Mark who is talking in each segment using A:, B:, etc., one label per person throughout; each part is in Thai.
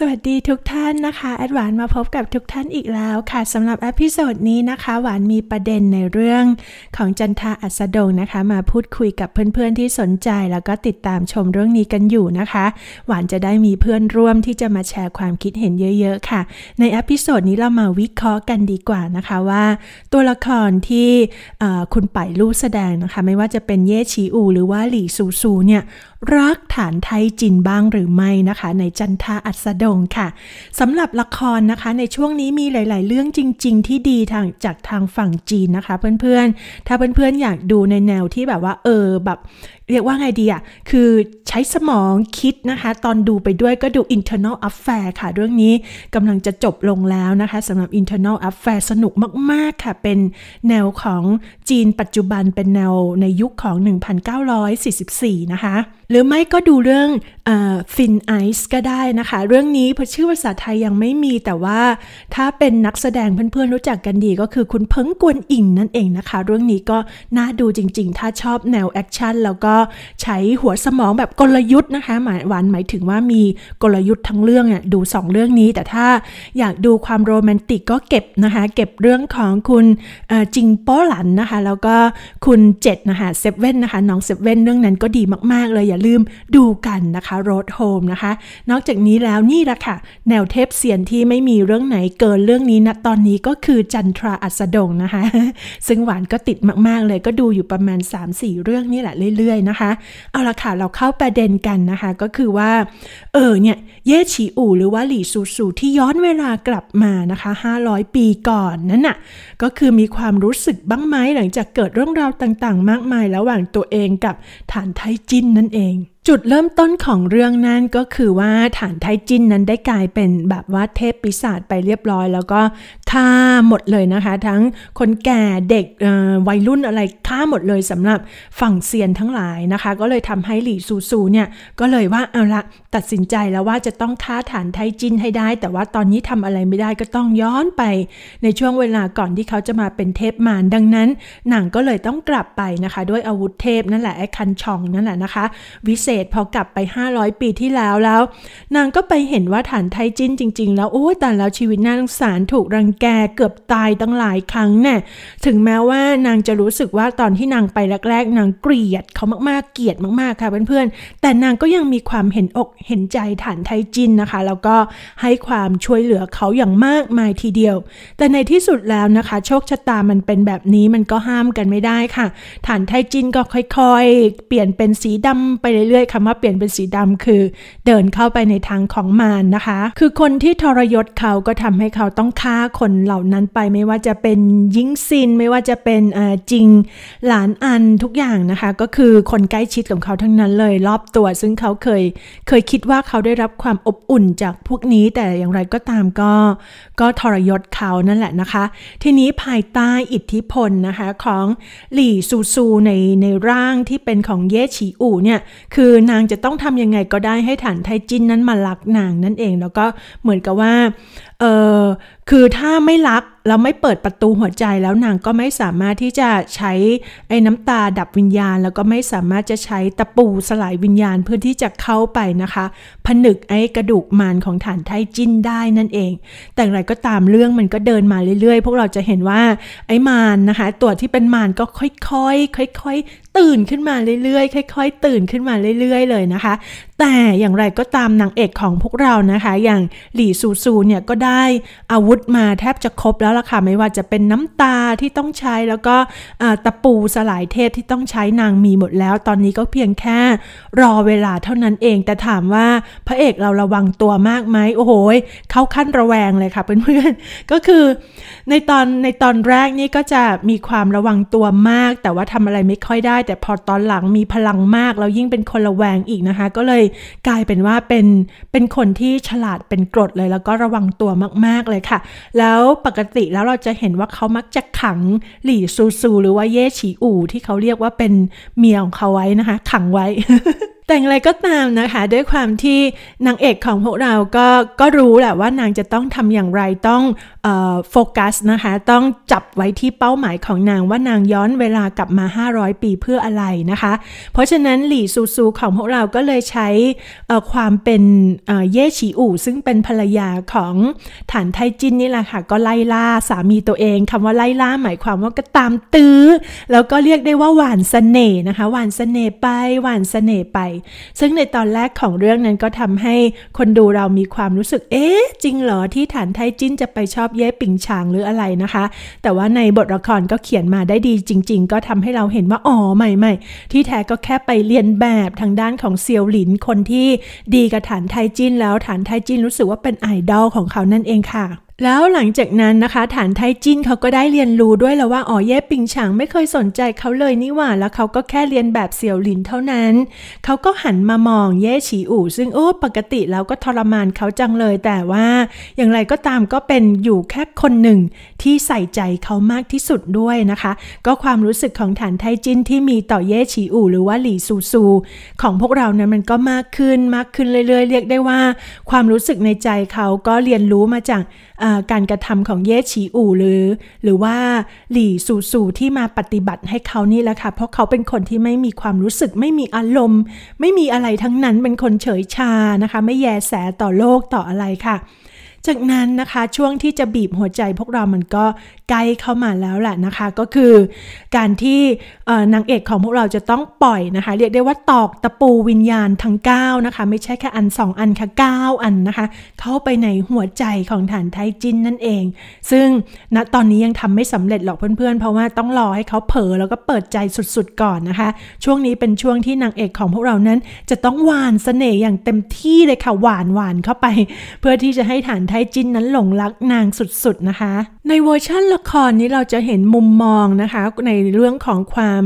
A: สวัสดีทุกท่านนะคะแอดหวานมาพบกับทุกท่านอีกแล้วค่ะสำหรับอพิโซดนี้นะคะ หวานมีประเด็นในเรื่องของจันทาอัสดงนะคะมาพูดคุยกับเพื่อนๆที่สนใจแล้วก็ติดตามชมเรื่องนี้กันอยู่นะคะ หวานจะได้มีเพื่อนร่วมที่จะมาแชร์ความคิดเห็นเยอะ ๆค่ะ ในอพิโซดนี้เรามาวิเคราะห์กันดีกว่านะคะว่า ตัวละครที่คุณไ่ลู่แสดงนะคะไม่ว่าจะเป็นเย่ชีอูหรือว่าหลี่ซูซูเนี่ยรักฐานไทยจินบ้างหรือไม่นะคะ ในจันทาอัศดงค่ะสำหรับละครนะคะในช่วงนี้มีหลายๆเรื่องจริงๆ ที่ดีทางจากทางฝั่งจีนนะคะเพื่อนๆ ถ้าเพื่อนๆอยากดูในแนวที่แบบว่า เออแบบเรียกว่าไงดีอ่ะ คือใช้สมองคิดนะคะ ตอนดูไปด้วยก็ดู internal affair ค่ะเรื่องนี้กำลังจะจบลงแล้วนะคะสำหรับ internal affair สนุกมาก ๆ ค่ะ เป็นแนวของจีนปัจจุบันเป็นแนวในยุคของ 1944 นะคะหรือไม่ก็ดูเรื่อง Thin Ice ก็ได้นะคะ เรื่องนี้พะชื่อภาษาไทยยังไม่มีแต่ว่าถ้าเป็นนักแสดงเพื่อน ๆ รู้จักกันดีก็คือคุณเพิงกวนอิงนั่นเองนะคะเรื่องนี้ก็น่าดูจริง ๆ ถ้าชอบแนวแอคชั่นแล้วก็็ใช้หัวสมองแบบกลยุทธ์นะคะ หมายวันหมายถึงว่ามีกลยุทธ์ทั้งเรื่องอ่ะดู 2 เรื่องนี้แต่ถ้าอยากดูความโรแมนติกก็เก็บนะคะเก็บเรื่องของคุณจิงโป้หลันนะคะแล้วก็คุณเจ็ดนะคะเซเว่นนะคะน้องเซเว่นเรื่องนั้นก็ดีมากๆเลยอย่าลืมดูกันนะคะโรดโฮมนะคะนอกจากนี้แล้วนี่แหละค่ะแนวเทปเสียนที่ไม่มีเรื่องไหนเกินเรื่องนี้นะตอนนี้ก็คือจันทราอัสดงนะคะซึ่งหวานก็ติดมาก ๆเลยก็ดูอยู่ประมาณ 3-4 เรื่องนี่แหละเรื่อยนะคะเอาละค่ะเราเข้าประเด็นกันนะคะ ก็คือว่าเออเนี่ยเย่ฉีอู่หรือว่าหลี่ซูซูที่ย้อนเวลากลับมานะคะ500 ปีก่อนนั่นน่ะก็คือมีความรู้สึกบ้างไหมหลังจากเกิดเรื่องราวต่างๆมากมายระหว่างตัวเองกับฐานไทจินนั่นเองจุดเริ่มต้นของเรื่องนั้นก็คือว่าฐานไทจินนั้นได้กลายเป็นแบบว่าเทพปีศาจไปเรียบร้อย แล้วก็ฆ่าหมดเลยนะคะ ทั้งคนแก่เด็กวัยรุ่นอะไรฆ่าหมดเลยสำหรับฝั่งเซียนทั้งหลายนะคะ ก็เลยทำให้หลี่ซูซูเนี่ยก็เลยว่าเอาละตัดสินใจแล้วว่าจะต้องฆ่าฐานไทจินให้ได้ แต่ว่าตอนนี้ทำอะไรไม่ได้ก็ต้องย้อนไปในช่วงเวลาก่อนที่เขาจะมาเป็นเทพมารดังนั้น หนังก็เลยต้องกลับไปนะคะด้วยอาวุธเทพนั่นแหละไอ้คันชองนั่นแหละนะคะวิเศษษพอกลับไป 500 ปีที่แล้วแล้ว นางก็ไปเห็นว่าฐานไทจินจริงๆ แล้วโอ้ยแต่แล้วชีวิตนาสงสารถูกรังแกเกือบตายตั้งหลายครั้งแน่ถึงแม้ว่านางจะรู้สึกว่าตอนที่นางไปแรกๆ นางเกลียดเขามากๆเกลียดมากๆค่ะเพื่อนๆแต่นางก็ยังมีความเห็นอกเห็นใจฐานไทจินนะคะ แล้วก็ให้ความช่วยเหลือเขาอย่างมากมายทีเดียว แต่ในที่สุดแล้วนะคะ โชคชะตามันเป็นแบบนี้มันก็ห้ามกันไม่ได้ค่ะ ฐานไทจินก็ค่อยๆ เปลี่ยนเป็นสีดำไปเรื่อยยคำว่าเปลี่ยนเป็นสีดำคือเดินเข้าไปในทางของมารนนะคะ คือคนที่ทรยศเขาก็ทำให้เขาต้องฆ่าคนเหล่านั้นไปไม่ว่าจะเป็นยิงซินไม่ว่าจะเป็นจริงหลานอันทุกอย่างนะคะ ก็คือคนใกล้ชิดของเขาทั้งนั้นเลย รอบตัวซึ่งเขาเคยเคยคิดว่าเขาได้รับความอบอุ่นจากพวกนี้ แต่อย่างไรก็ตามก็ก็ทรยศเขานั่นแหละนะคะ ทีนี้ภายใต้อิทธิพลนะคะ ของหลี่ซูซูในในร่างที่เป็นของเย่ฉีอูเนี่ยคือือนางจะต้องทำยังไงก็ได้ให้ฐานไทจินนั้นมารักนางนั่นเองแล้วก็เหมือนกับว่า เออคือถ้าไม่รักแล้วไม่เปิดประตูหัวใจแล้วนางก็ไม่สามารถที่จะใช้ไอ้น้ำตาดับวิญญาณแล้วก็ไม่สามารถจะใช้ตะปูสลายวิญญาณเพื่อที่จะเข้าไปนะคะผนึกไอ้กระดูกมารของฐานไทจิ้นได้นั่นเอง แต่อะไรก็ตามเรื่องมันก็เดินมาเรื่อยๆพวกเราจะเห็นว่าไอ้มารนะคะตัวที่เป็นมารก็ค่อยๆค่อยๆตื่นขึ้นมาเรื่อยๆค่อยๆ ตื่นขึ้นมาเรื่อยๆ เลยนะคะแต่อย่างไรก็ตามนางเอกของพวกเรานะคะ อย่างหลี่ซูซูเนี่ยก็ได้อาวุธมาแทบจะครบแล้วล่ะค่ะไม่ว่าจะเป็นน้ำตาที่ต้องใช้แล้วก็ตะปูสลายเทพที่ต้องใช้นางมีหมดแล้ว ตอนนี้ก็เพียงแค่รอเวลาเท่านั้นเอง แต่ถามว่าพระเอกเราระวังตัวมากไหมโอ้โหเข้าขั้นระแวงเลยค่ะเพื่อนๆก็คือในตอนในตอนแรกนี่ก็จะมีความระวังตัวมาก แต่ว่าทำอะไรไม่ค่อยได้ แต่พอตอนหลังมีพลังมากแล้วยิ่งเป็นคนระแวงอีกนะคะก็เลยยกลายเป็นว่าเป็นเป็นคนที่ฉลาดเป็นกรดเลย แล้วก็ระวังตัวมากๆเลยค่ะ แล้วปกติแล้วเราจะเห็นว่าเขามักจะขังหลี่ซูซูหรือว่าเย่ฉีอู่ที่เขาเรียกว่าเป็นเมียของเขาไว้นะคะ ขังไว้แต่อะไรก็ตามนะคะ ด้วยความที่นางเอกของพวกเรา ก็ก็รู้แหละว่านางจะต้องทำอย่างไรต้องโฟกัสนะคะ ต้องจับไว้ที่เป้าหมายของนางว่านางย้อนเวลากลับมา 500 ปีเพื่ออะไรนะคะ เพราะฉะนั้นหลี่ซูซูของพวกเราก็เลยใช้ความเป็นเย่ฉีอู่ซึ่งเป็นภรรยาของฐานไทจินนี่แหละค่ะก็ไล่ล่าสามีตัวเองคำว่าไล่ล่าหมายความว่าก็ตามตื้อแล้วก็เรียกได้ว่าหวานสเสน่ห์นะคะหวานสเสน่ห์ไปหวานสเสน่ห์ไปซึ่งในตอนแรกของเรื่องนั้นก็ทำให้คนดูเรามีความรู้สึก เอ๊ะ จริงเหรอที่ฐานไทจิ้นจะไปชอบเย่ปิงชางหรืออะไรนะคะ แต่ว่าในบทละครก็เขียนมาได้ดี จริง ๆ ก็ทำให้เราเห็นว่า อ๋อใหม่ ๆ ที่แท้ก็แค่ไปเรียนแบบทางด้านของเซียวหลิน คนที่ดีกับฐานไทจิ้นแล้วฐานไทจิ้นรู้สึกว่าเป็นไอดอลของเขานั่นเองค่ะแล้วหลังจากนั้นนะคะฐานไทจินเขาก็ได้เรียนรู้ด้วยแล้วว่าอ๋อเย่ปิงฉางไม่เคยสนใจเขาเลยนี่หว่า แล้วเขาก็แค่เรียนแบบเสี่ยวหลินเท่านั้น เขาก็หันมามองเย่ฉีอู่ซึ่งโอ้ปกติแล้วก็ทรมานเขาจังเลย แต่ว่า อย่างไรก็ตามก็เป็นอยู่แค่คนหนึ่งที่ใส่ใจเขามากที่สุดด้วยนะคะ ก็ความรู้สึกของฐานไทจินที่มีต่อเย่ฉีอู่หรือว่าหลี่ซูซูของพวกเรานั้นมันก็มากขึ้นมากขึ้นเรื่อยๆเรียกได้ว่า ความรู้สึกในใจเขาก็เรียนรู้มาจากการกระทำของเย่ฉีอู่หรือหรือว่าหลี่สู่สู่ที่มาปฏิบัติให้เขานี่แหละค่ะ เพราะเขาเป็นคนที่ไม่มีความรู้สึกไม่มีอารมณ์ ไม่มีอะไรทั้งนั้นเป็นคนเฉยชานะคะไม่แยแสต่อโลกต่ออะไรค่ะจากนั้นนะคะช่วงที่จะบีบหัวใจพวกเรามันก็ใกล้เข้ามาแล้วแหละนะคะก็คือการที่นางเอกของพวกเราจะต้องปล่อยนะคะ เรียกได้ว่าตอกตะปูวิญญาณทั้ง9นะคะไม่ใช่แค่อัน 2 อันค่ะ 9 อันนะคะเข้าไปในหัวใจของฐานไทจินนั่นเอง ซึ่งณนะตอนนี้ยังทำไม่สำเร็จหรอกเพื่อนๆ เพราะว่าต้องรอให้เขาเผลอแล้วก็เปิดใจสุดๆก่อนนะคะ ช่วงนี้เป็นช่วงที่นางเอกของพวกเรานั้นจะต้องหวานเสน่ห์อย่างเต็มที่เลยค่ะหวานหวานเข้าไป เพื่อที่จะให้ฐานไทให้จินนั้นหลงรักนางสุดๆนะคะ ในเวอร์ชั่นละครนี้เราจะเห็นมุมมองนะคะ ในเรื่องของความ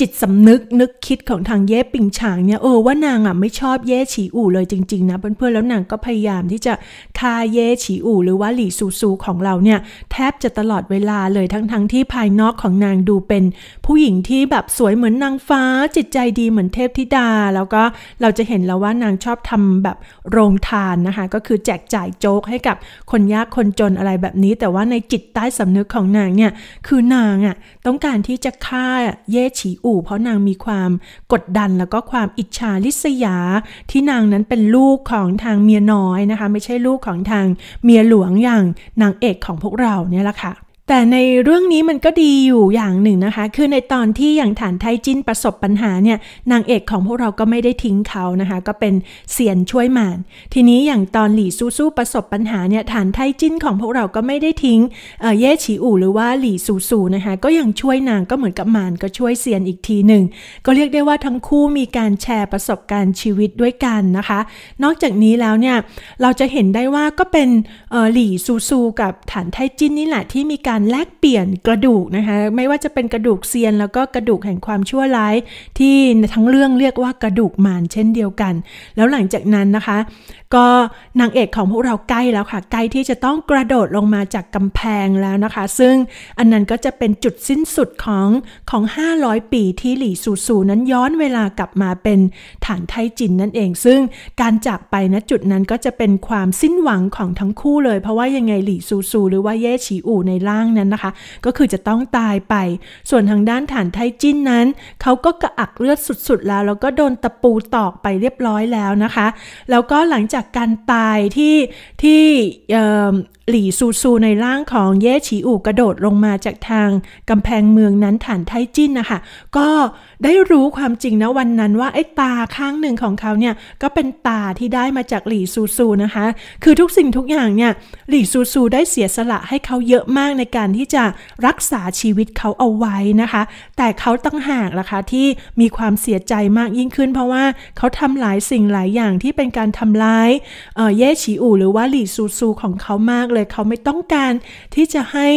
A: จิตสำนึกนึกคิดของทางเย่ปิงฉางเนี่ย เออว่านางอ่ะไม่ชอบเย่ฉีอู่เลยจริงๆนะเพื่อนๆแล้วนางก็พยายามที่จะฆ่าเย่ฉีอู่ หรือว่าหลี่ซูซูของเราเนี่ย แทบจะตลอดเวลาเลยทั้งๆทที่ภายนอกของนางดูเป็น ผู้หญิงที่แบบสวยเหมือนนางฟ้าจิตใจดีเหมือนเทพธิดา แล้วก็เราจะเห็นแล้วว่านางชอบทำแบบโรงทานนะคะก็คือแจกจ่ายโจ๊กกให้กับคนยากคนจนอะไรแบบนี้ แต่ว่าในจิตใต้สำนึกของนางเนี่ย คือนางอะ่ะต้องการที่จะฆ่าเย่ฉีอู่ เพราะนางมีความกดดันแล้วก็ความอิจฉาลิษยา ที่นางนั้นเป็นลูกของทางเมียน้อยนะคะไม่ใช่ลูกของทางเมียหลวงอย่าง นางเอกของพวกเราเนี่ยละค่ะแต่ในเรื่องนี้มันก็ดีอยู่อย่างหนึ่งนะคะ คือในตอนที่อย่างฐานไทจินประสบปัญหาเนี่ยนางเอกของพวกเราก็ไม่ได้ทิ้งเขานะคะ ก็เป็นเสียนช่วยมาน ทีนี้อย่างตอนหลี่ซูซูประสบปัญหาเนี่ย ฐานไทจินของพวกเราก็ไม่ได้ทิ้งเย่ฉีอู่หรือว่าหลี่ซูซูนะคะ ก็ยังช่วยนางก็เหมือนกับมานก็ช่วยเสียนอีกทีหนึ่งก็เรียกได้ว่าทั้งคู่มีการแชร์ประสบการณ์ชีวิตด้วยกันนะคะนอกจากนี้แล้วเนี่ยเราจะเห็นได้ว่าก็เป็นหลี่ซูซูกับฐานไทจินนี่แหละที่มีการการแลกเปลี่ยนกระดูกนะคะ ไม่ว่าจะเป็นกระดูกเซียนแล้วก็กระดูกแห่งความชั่วร้ายที่ทั้งเรื่องเรียกว่ากระดูกมารเช่นเดียวกัน แล้วหลังจากนั้นนะคะ ก็นางเอกของพวกเราใกล้แล้วค่ะใกล้ที่จะต้องกระโดดลงมาจากกำแพงแล้วนะคะ ซึ่งอันนั้นก็จะเป็นจุดสิ้นสุดของของ 500 ปีที่หลี่ซูซูนั้นย้อนเวลากลับมาเป็นฐานไทจินนั่นเอง ซึ่งการจากไปณจุดนั้นก็จะเป็นความสิ้นหวังของทั้งคู่เลย เพราะว่ายังไงหลี่ซูซูหรือว่าเย่ฉีอู่ในร่างางนั้นนะคะ ก็คือจะต้องตายไป ส่วนทางด้านฐานไทจินนั้น เขาก็กระอักเลือดสุดๆแล้ว แล้วก็โดนตะปูตอกไปเรียบร้อยแล้วนะคะ แล้วก็หลังจากการตายที่ที่หลี่ซูซูในร่างของเย่ฉีอู่กระโดดลงมาจากทางกำแพงเมืองนั้นฐานไทจินนะคะก็ได้รู้ความจริงนะวันนั้นว่าไอ้ตาข้างหนึ่งของเขาเนี่ยก็เป็นตาที่ได้มาจากหลี่ซูซูนะคะ คือทุกสิ่งทุกอย่างเนี่ยหลี่ซูซูได้เสียสละให้เขาเยอะมากในการที่จะรักษาชีวิตเขาเอาไว้นะคะ แต่เขาตั้งหากล่ะคะที่มีความเสียใจมากยิ่งขึ้นเพราะว่าเขาทำหลายสิ่งหลายอย่างที่เป็นการทำร้ายเย่ฉีอู่หรือว่าหลี่ซูซูของเขามากเลยเขาไม่ต้องการที่จะให้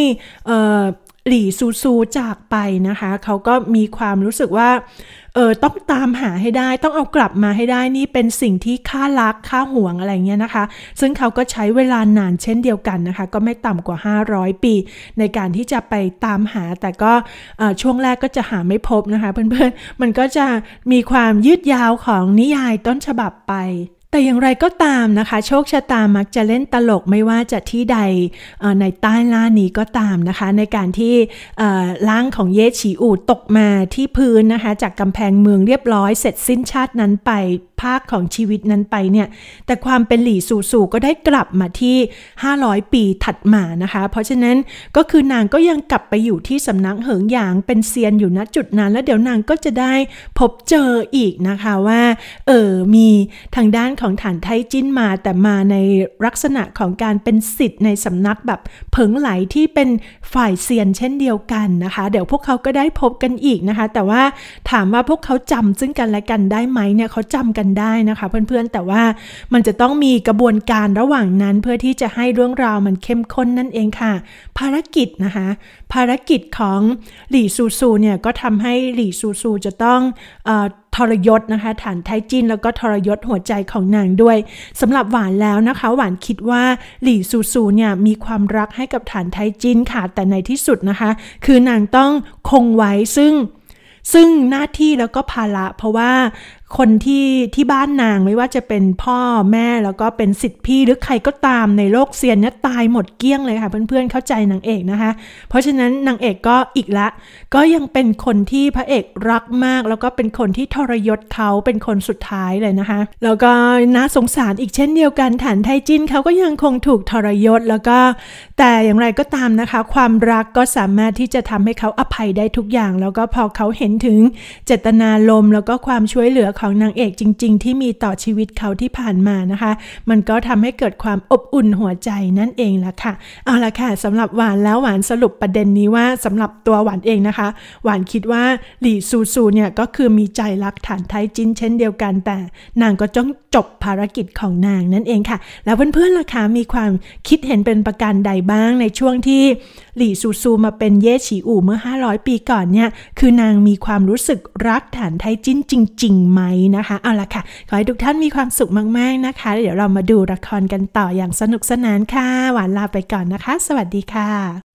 A: หลี่ซูซูจากไป นะคะ เขา ก็มีความรู้สึกว่า เออต้องตามหาให้ได้ต้องเอากลับมาให้ได้นี่ เป็นสิ่งที่ค่ารักค่าห่วงอะไรเงี้ยนะคะ ซึ่งเขาก็ใช้เวลานานเช่นเดียวกันนะคะ ก็ไม่ต่ำกว่า 500 ปี ในการที่จะไปตามหา แต่ก็ช่วงแรกก็จะหาไม่พบนะคะ เพื่อนๆ มันก็จะมีความยืดยาวของนิยายต้นฉบับไปแต่อย่างไรก็ตามนะคะ โชคชะตามักจะเล่นตลกไม่ว่าจะที่ใดในใต้ล่านี้ก็ตามนะคะ ในการที่ล่างของเยฉีอูตกมาที่พื้นนะคะ จากกำแพงเมืองเรียบร้อยเสร็จสิ้นชาตินั้นไปภาคของชีวิตนั้นไปเนี่ย แต่ความเป็นหลี่สูสูก็ได้กลับมาที่ 500 ปีถัดมานะคะ เพราะฉะนั้นก็คือนางก็ยังกลับไปอยู่ที่สำนักเหิงหยางเป็นเซียนอยู่ณจุดนั้นแล้วเดี๋ยวนางก็จะได้พบเจออีกนะคะว่าเออมีทางด้านของฐานไทจิ้นมาแต่มาในลักษณะของการเป็นสิทธิ์ในสำนักแบบเผิงไหลที่เป็นฝ่ายเซียนเช่นเดียวกันนะคะ เดี๋ยวพวกเขาก็ได้พบกันอีกนะคะ แต่ว่าถามว่าพวกเขาจำซึ่งกันและกันได้ไหมเนี่ยเขาจำกันันได้นะคะเพื่อนๆแต่ว่ามันจะต้องมีกระบวนการระหว่างนั้นเพื่อที่จะให้เรื่องราวมันเข้มข้นนั่นเองค่ะภารกิจนะคะภารกิจของหลี่ซูซูเนี่ยก็ทำให้หลี่ซูซูจะต้องอทรยศนะคะฐานไทจินแล้วก็ทรยศหัวใจของนางด้วย สำหรับหวานแล้วนะคะ หวานคิดว่าหลี่ซูซูเนี่ย มีความรักให้กับฐานไทจินค่ะแต่ในที่สุดนะคะ คือนางต้องคงไว้ซึ่งซึ่งหน้าที่แล้วก็ภาระเพราะว่าคนที่ที่บ้านนางไม่ว่าจะเป็นพ่อแม่แล้วก็เป็นสิทธิพี่หรือใครก็ตามในโลกเซียนนี่ตายหมดเกลี้ยงเลยค่ะเพื่อนๆเเข้าใจนางเอกนะคะ เพราะฉะนั้นนางเอกก็อีกละก็ยังเป็นคนที่พระเอกรักมาก แล้วก็เป็นคนที่ทรยศเขาเป็นคนสุดท้ายเลยนะคะแล้วก็น่าสงสารอีกเช่นเดียวกันฐานไทจินเขาก็ยังคงถูกทรยศแล้วก็ แต่อย่างไรก็ตามนะคะ ความรักก็สามารถที่จะทำให้เขาอภัยได้ทุกอย่าง แล้วก็พอเขาเห็นถึงเจตนาลมแล้วก็ความช่วยเหลือของนางเอกจริงๆ ที่มีต่อชีวิตเขาที่ผ่านมานะคะ มันก็ทำให้เกิดความอบอุ่นหัวใจนั่นเองล่ะค่ะเอาละค่ะสำหรับหวานแล้วหวานสรุปประเด็นนี้ว่าสำหรับตัวหวานเองนะคะ หวานคิดว่าหลี่ซูซูเนี่ยก็คือมีใจรักฐานไทจินเช่นเดียวกันแต่นางก็จ้องจบภารกิจของนางนั่นเองค่ะ แล้วเพื่อนๆล่ะคะมีความคิดเห็นเป็นประการใดบ้างในช่วงที่หลี่ซูซูมาเป็นเย่ฉีอู่เมื่อ 500 ปีก่อนเนี่ยคือนางมีความรู้สึกรักฐานไทจินจริงๆไหมนะคะเอาละค่ะ ขอให้ทุกท่านมีความสุขมาก ๆ นะคะ เดี๋ยวเรามาดูละครกันต่ออย่างสนุกสนานค่ะ หวานลาไปก่อนนะคะ สวัสดีค่ะ